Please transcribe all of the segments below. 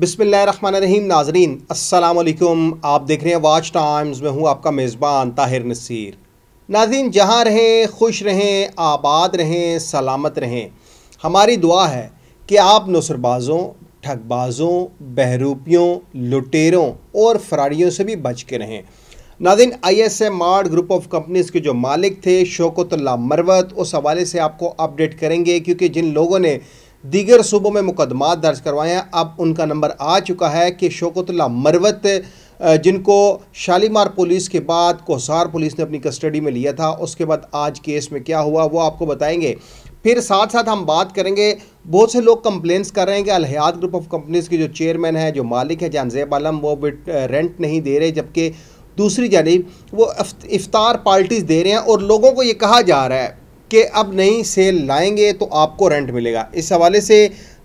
बिसमीम नाजरीन असलकुम आप देख रहे हैं वाच टाइम्स में हूँ आपका मेज़बान ताहिर नसीर नाजरीन जहाँ रहें खुश रहें आबाद रहें सलामत रहें हमारी दुआ है कि आप नसरबाज़ों ठगबाज़ों बहरूपियों लुटेरों और फरारियों से भी बच के रहें नाजिन आई एस एम मार्ड ग्रुप ऑफ कंपनीज़ के जो मालिक थे शोकतुल्ला मरवत उस हवाले से आपको अपडेट करेंगे क्योंकि जिन लोगों ने दीगर सूबों में मुकदमा दर्ज करवाए हैं अब उनका नंबर आ चुका है कि शोकतुल्ला मरवत जिनको शालीमार पुलिस के बाद कोसार पुलिस ने अपनी कस्टडी में लिया था उसके बाद आज केस में क्या हुआ वो आपको बताएंगे फिर साथ साथ हम बात करेंगे बहुत से लोग कंप्लेंट्स कर रहे हैं कि अलहयात ग्रुप ऑफ कंपनीज़ के जो चेयरमैन है जो मालिक है जानजेब आलम वो रेंट नहीं दे रहे जबकि दूसरी जानब वो इफ्तार पार्टीज़ दे रहे हैं और लोगों को ये कहा जा रहा है कि अब नई सेल लाएंगे तो आपको रेंट मिलेगा इस हवाले से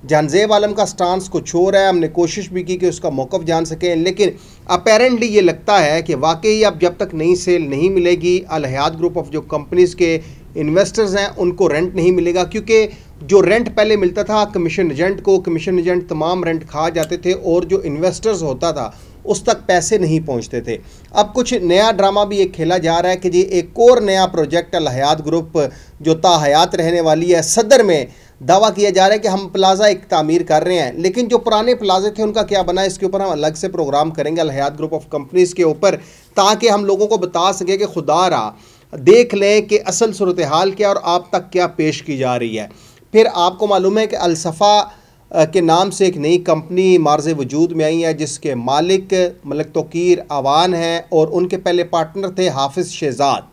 जानजेब आलम का स्टांस कुछ और है हमने कोशिश भी की कि उसका मौक़ जान सकें लेकिन अपेरेंटली ये लगता है कि वाकई अब जब तक नई सेल नहीं मिलेगी अलहयात ग्रुप ऑफ जो कंपनीज़ के इन्वेस्टर्स हैं उनको रेंट नहीं मिलेगा क्योंकि जो रेंट पहले मिलता था कमीशन एजेंट को कमीशन एजेंट तमाम रेंट खा जाते थे और जो इन्वेस्टर्स होता था उस तक पैसे नहीं पहुंचते थे अब कुछ नया ड्रामा भी ये खेला जा रहा है कि जी एक और नया प्रोजेक्ट अल हयात ग्रुप जो ताहयात रहने वाली है सदर में दावा किया जा रहा है कि हम प्लाजा एक तामीर कर रहे हैं लेकिन जो पुराने प्लाजे थे उनका क्या बना इसके ऊपर हम अलग से प्रोग्राम करेंगे अलहयात ग्रुप ऑफ कंपनीज़ के ऊपर ताकि हम लोगों को बता सकें कि खुदा रहा देख लें कि असल सूरत हाल क्या और आप तक क्या पेश की जा रही है फिर आपको मालूम है कि अलसफ़ा के नाम से एक नई कंपनी मार्ज वजूद में आई है जिसके मालिक मलिक तोकीर अवान हैं और उनके पहले पार्टनर थे हाफिज़ शहजाद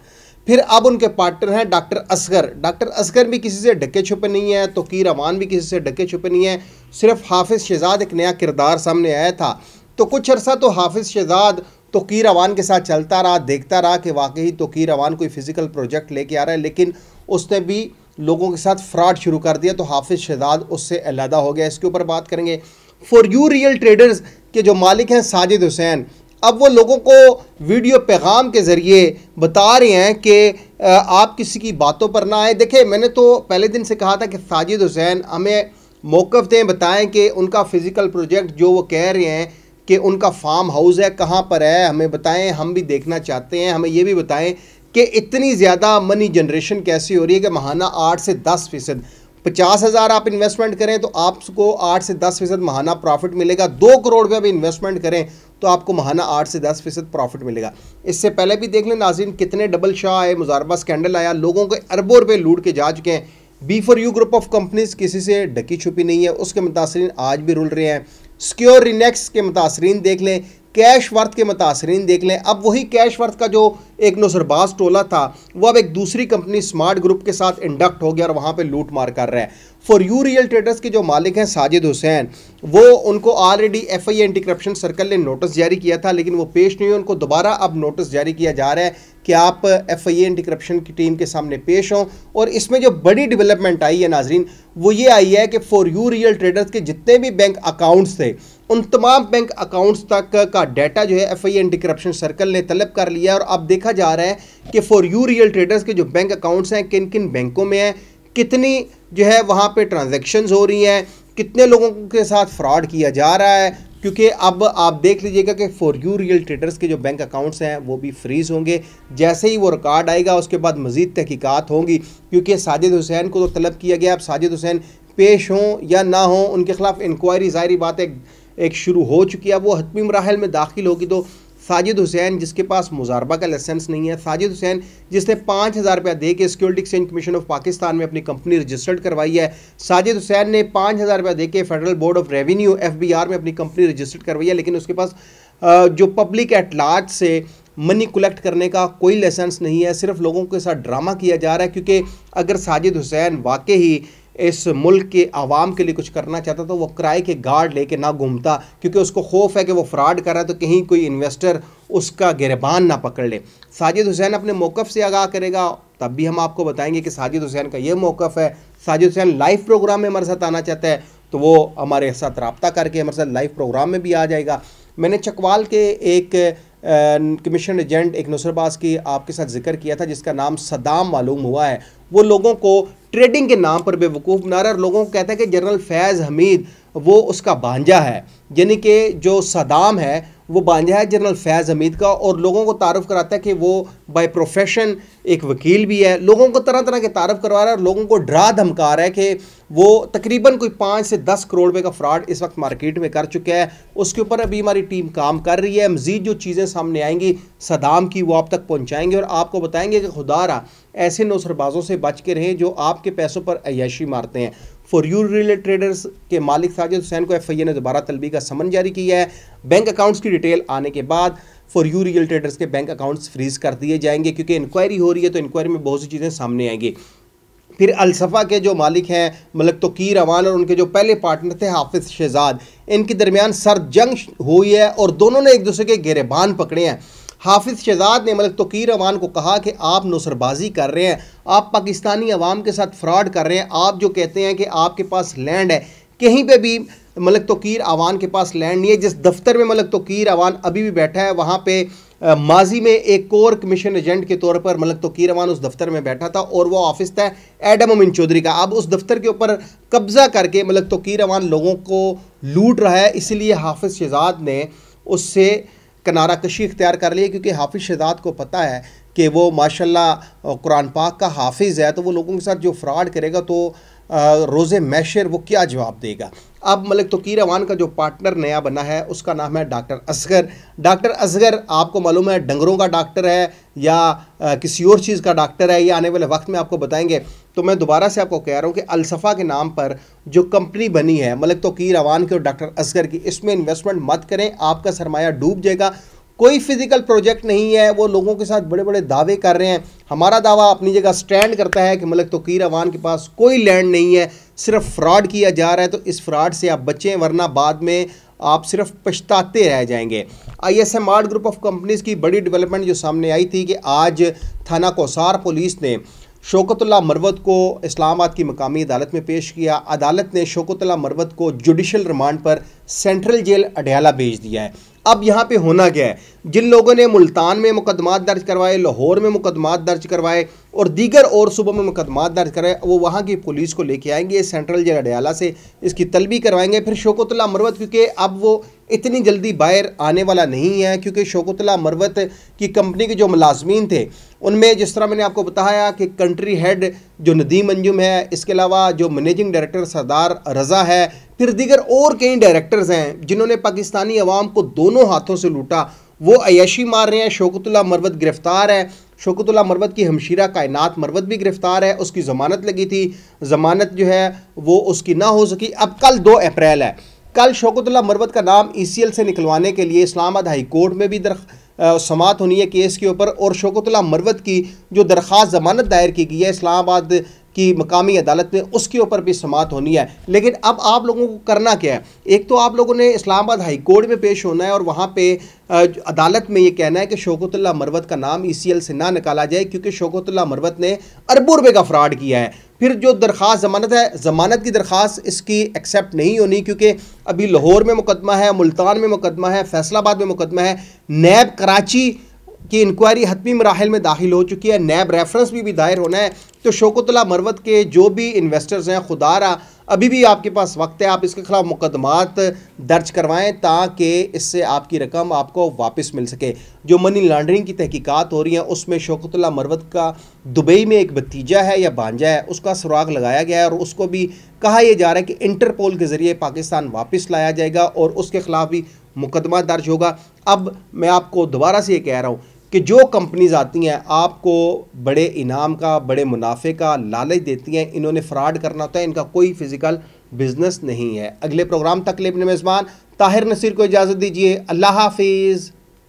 फिर अब उनके पार्टनर हैं डॉक्टर असगर डॉक्टर असगर भी किसी से ढके छुपे नहीं है तोकीर अवान भी किसी से ढके छुपे नहीं है सिर्फ हाफिज़ शहजाद एक नया किरदार सामने आया था तो कुछ अरसा तो हाफिज़ शहजाद तोकीर अवान के साथ चलता रहा देखता रहा कि वाकई तोकीर अवान कोई फ़िज़िकल प्रोजेक्ट लेके आ रहा है लेकिन उसने भी लोगों के साथ फ्रॉड शुरू कर दिया तो हाफिज शहजाद उससे अलहदा हो गया इसके ऊपर बात करेंगे फॉर यू रियल ट्रेडर्स के जो मालिक हैं साजिद हुसैन अब वो लोगों को वीडियो पैगाम के ज़रिए बता रहे हैं कि आप किसी की बातों पर ना आए देखे मैंने तो पहले दिन से कहा था कि साजिद हुसैन हमें मौक़ दें बताएं कि उनका फ़िज़िकल प्रोजेक्ट जो वो कह रहे हैं कि उनका फार्म हाउस है कहाँ पर है हमें बताएं हम भी देखना चाहते हैं हमें ये भी बताएं कि इतनी ज़्यादा मनी जनरेशन कैसी हो रही है कि महाना आठ से दस फीसद पचास हज़ार आप इन्वेस्टमेंट करें तो आपको आठ से दस फीसद महाना प्रॉफिट मिलेगा दो करोड़ रुपये भी इन्वेस्टमेंट करें तो आपको महाना आठ से दस फीसद प्रॉफिट मिलेगा इससे पहले भी देख लें नाजिन कितने डबल शाह आए मुजारबा स्कैंडल आया लोगों के अरबों रुपये लूट के जा चुके हैं B for U group of companies किसी से ढकी छुपी नहीं है उसके मुतासरी आज भी रुल रहे हैं सिक्योर रिनेक्स के मुतासरी देख लें कैश वर्थ के मुतासरीन देख लें अब वही कैश वर्थ का जो एक नज़रबाज़ टोला था वो अब एक दूसरी कंपनी स्मार्ट ग्रुप के साथ इंडक्ट हो गया और वहाँ पर लूट मार कर रहा है फॉर यू रियल ट्रेडर्स के जो मालिक हैं साजिद हुसैन वो उनको already F I anti corruption circle ने नोटिस जारी किया था लेकिन वो पेश नहीं हुए उनको दोबारा अब नोटिस जारी किया जा रहा है कि आप एफ आई एंटी करप्शन की टीम के सामने पेश हों और इसमें जो बड़ी डेवलपमेंट आई है नाजरीन वो ये आई है कि फॉर यू रियल ट्रेडर्स के जितने भी बैंक अकाउंट्स थे उन तमाम बैंक अकाउंट्स तक का डाटा जो है F I anti corruption circle ने तलब कर लिया और अब देखा जा रहा है कि फॉर यू रियल ट्रेडर्स के जो बैंक अकाउंट्स हैं किन किन बैंकों में हैं कितनी जो है वहाँ पर ट्रांजेक्शन हो रही हैं कितने लोगों के साथ फ्रॉड किया जा रहा है क्योंकि अब आप देख लीजिएगा कि फॉर यू रियल ट्रेडर्स के जो बैंक अकाउंट्स हैं वो भी फ्रीज़ होंगे जैसे ही वो रिकॉर्ड आएगा उसके बाद मज़ीद तहकीक़ात होंगी क्योंकि साजिद हुसैन को तो तलब किया गया अब साजिद हुसैन पेश हों या ना हों उनके खिलाफ इंक्वायरी ज़ाहरी बात है एक शुरू हो चुकी है वो हतमी मराहल में दाखिल होगी तो साजिद हुसैन जिसके पास मुजारबा का लाइसेंस नहीं है साजिद हुसैन जिसने पाँच हज़ार रुपया दे के security exchange commission of Pakistan में अपनी कंपनी रजिस्टर्ड करवाई है साजिद हुसैन ने पाँच हज़ार रुपया दे के federal board of revenue F B R में अपनी कंपनी रजिस्टर्ड करवाई है लेकिन उसके पास जो पब्लिक एट लार्ज से मनी कलेक्ट करने का कोई लाइसेंस नहीं है सिर्फ लोगों के साथ ड्रामा किया जा रहा है क्योंकि अगर साजिद हुसैन वाकई ही इस मुल्क के आवाम के लिए कुछ करना चाहता तो वो किराए के गार्ड लेके ना घूमता क्योंकि उसको खौफ है कि वो फ्रॉड कर रहा है तो कहीं कोई इन्वेस्टर उसका गिरबान ना पकड़ ले साजिद हुसैन अपने मौक़ से आगाह करेगा तब भी हम आपको बताएंगे कि साजिद हुसैन का ये मौक़ है साजिद हुसैन लाइव प्रोग्राम में हमारे साथ आना चाहता है तो वो हमारे साथ रबता करके हमारे साथ लाइव प्रोग्राम में भी आ जाएगा मैंने चकवाल के एक कमीशन एजेंट एक नुसरबाज की आपके साथ जिक्र किया था जिसका नाम सदाम मालूम हुआ है वो लोगों को ट्रेडिंग के नाम पर बेवकूफ़ नारा लोगों को कहता है कि जनरल फैज़ हमीद वो उसका भांजा है यानी कि जो सदाम है वो बांधा है जनरल फैज़ हमीद का और लोगों को तारफ़ कराता है कि वो बाई प्रोफेशन एक वकील भी है लोगों को तरह तरह के तारफ़ करवा रहा है और लोगों को ड्रा धमका रहा है कि वो तकरीबन कोई पाँच से दस करोड़ रुपये का फ्रॉड इस वक्त मार्केट में कर चुका है उसके ऊपर अभी हमारी टीम काम कर रही है मज़ीद जो चीज़ें सामने आएँगी सदाम की वो आप तक पहुँचाएँगे और आपको बताएँगे कि खुदा रहा ऐसे नौसरबाजों से बच के रहें जो आपके पैसों पर अयाशी मारते हैं फॉर यू रियल ट्रेडर्स के मालिक साजिद हुसैन को एफ ने दोबारा तलबी का समन जारी किया है बैंक अकाउंट्स की डिटेल आने के बाद फॉर यू रियल ट्रेडर्स के बैंक अकाउंट्स फ्रीज कर दिए जाएंगे क्योंकि इंक्वायरी हो रही है तो इंक्वायरी में बहुत सी चीज़ें सामने आएंगी फिर अलसफ़ा के जो मालिक हैं तो तोकीर अवान और उनके जो पहले पार्टनर थे हाफिज शहजाद इनके दरमियान सर जंग हुई है और दोनों ने एक दूसरे के गेरेबान पकड़े हैं हाफिज़ शहजाद ने मलिक तोकीर अवान को कहा कि आप नसरबाजी कर रहे हैं आप पाकिस्तानी अवाम के साथ फ्रॉड कर रहे हैं आप जो कहते हैं कि आपके पास लैंड है कहीं पर भी मलिक तोकीर अवान के पास लैंड नहीं है जिस दफ्तर में मलिक तोकीर अवान अभी भी बैठा है वहाँ पर माजी में एक कोर कमीशन एजेंट के तौर पर मलक तोकीर अवान उस दफ्तर में बैठा था और वह ऑफिस था एडम अमिन चौधरी का अब उस दफ्तर के ऊपर कब्जा करके मलक तोकीर अवान लोगों को लूट रहा है इसलिए हाफिज़ शहजाद ने उससे किनारा कशी इख्तियार कर लिए क्योंकि हाफिज़ शहजाद को पता है कि वो माशाल्लाह कुरान पाक का हाफिज़ है तो वो लोगों के साथ जो फ्रॉड करेगा तो रोज़ मैशर वो क्या जवाब देगा अब मलिक तकीर अवान का जो पार्टनर नया बना है उसका नाम है डॉक्टर असगर डॉक्टर असगर आपको मालूम है डंगरों का डॉक्टर है या आ, किसी और चीज़ का डॉक्टर है या आने वाले वक्त में आपको बताएंगे तो मैं दोबारा से आपको कह रहा हूँ कि अलसफ़ा के नाम पर जो कंपनी बनी है मलिक तकीर अवान की और डॉक्टर असगर की इसमें इन्वेस्टमेंट मत करें आपका सरमाया डूब जाएगा कोई फिजिकल प्रोजेक्ट नहीं है वो लोगों के साथ बड़े बड़े दावे कर रहे हैं हमारा दावा अपनी जगह स्टैंड करता है कि मलक तोकीर अवान के पास कोई लैंड नहीं है सिर्फ फ्रॉड किया जा रहा है तो इस फ्रॉड से आप बचें वरना बाद में आप सिर्फ पछताते रह जाएंगे I S M R group of companies की बड़ी डेवलपमेंट जो सामने आई थी कि आज थाना कोसार पुलिस ने शोकतुल्ला मरवत को इस्लामाबाद की मकामी अदालत में पेश किया अदालत ने शोकतुल्ला मरवत को जुडिशल रिमांड पर सेंट्रल जेल अडयाला भेज दिया है अब यहाँ पे होना क्या है जिन लोगों ने मुल्तान में मुकदमा दर्ज करवाए लाहौर में मुकदमा दर्ज करवाए और दीगर और सूबों में मुकदमा दर्ज कराए वो वहाँ की पुलिस को लेके आएंगे सेंट्रल जेल अडयाला से इसकी तलबी करवाएंगे फिर शोकतला मरवत क्योंकि अब वो इतनी जल्दी बाहर आने वाला नहीं है क्योंकि शोकतला मरवत की कंपनी के जो मुलाजमीन थे उनमें जिस तरह मैंने आपको बताया कि कंट्री हेड जो नदीम अंजुम है इसके अलावा जो मैनेजिंग डायरेक्टर सरदार रज़ा है फिर दीगर और कई डायरेक्टर्स हैं जिन्होंने पाकिस्तानी अवाम को दोनों हाथों से लूटा वो अयशी मार रहे हैं शोकतुल्ला मरवत गिरफ्तार है शोकतुल्ला मरवत की हमशीरा कायनात मरवत भी गिरफ्तार है उसकी ज़मानत लगी थी ज़मानत जो है वो उसकी ना हो सकी अब कल दो अप्रैल है कल शोकतुल्ला मरवत का नाम ई सी एल से निकलवाने के लिए इस्लामाबाद हाई कोर्ट में भी दरख समात होनी है केस के ऊपर और शोकतुल्ला मरवत की जो दरख्वास्त जमानत दायर की गई है इस्लामाबाद की मकामी अदालत में उसके ऊपर भी समात होनी है लेकिन अब आप लोगों को करना क्या है एक तो आप लोगों ने इस्लामाबाद हाई कोर्ट में पेश होना है और वहाँ पे अदालत में ये कहना है कि शोकतुल्ला मरवत का नाम ई e से ना निकाला जाए क्योंकि शोकतुल्ला मरवत ने अरबों रुपये का फ्रॉड किया है फिर जो दरख्वास्त जमानत है ज़मानत की दरख्वास्त इसकी एक्सेप्ट नहीं होनी क्योंकि अभी लाहौर में मुकदमा है मुल्तान में मुकदमा है फैसलाबाद में मुकदमा है नैब कराची की इंक्वायरी हतमी मराहल में दाखिल हो चुकी है नैब रेफरेंस भी, भी दायर होना है तो शोकतला मरवत के जो भी इन्वेस्टर्स हैं खुदारा अभी भी आपके पास वक्त है आप इसके खिलाफ मुकदमात दर्ज करवाएं ताकि इससे आपकी रकम आपको वापस मिल सके जो मनी लॉन्ड्रिंग की तहकीकात हो रही हैं उसमें शोकतला मरवत का दुबई में एक भतीजा है या भांजा है उसका सुराग लगाया गया है और उसको भी कहा यह जा रहा है कि इंटरपोल के ज़रिए पाकिस्तान वापस लाया जाएगा और उसके खिलाफ भी मुकदमा दर्ज होगा अब मैं आपको दोबारा से ये कह रहा हूँ कि जो कंपनीज़ आती हैं आपको बड़े इनाम का बड़े मुनाफे का लालच देती हैं इन्होंने फ्रॉड करना होता तो है इनका कोई फिजिकल बिजनेस नहीं है अगले प्रोग्राम तक लेने मेज़बान ताहिर नसीर को इजाज़त दीजिए अल्लाह हाफिज़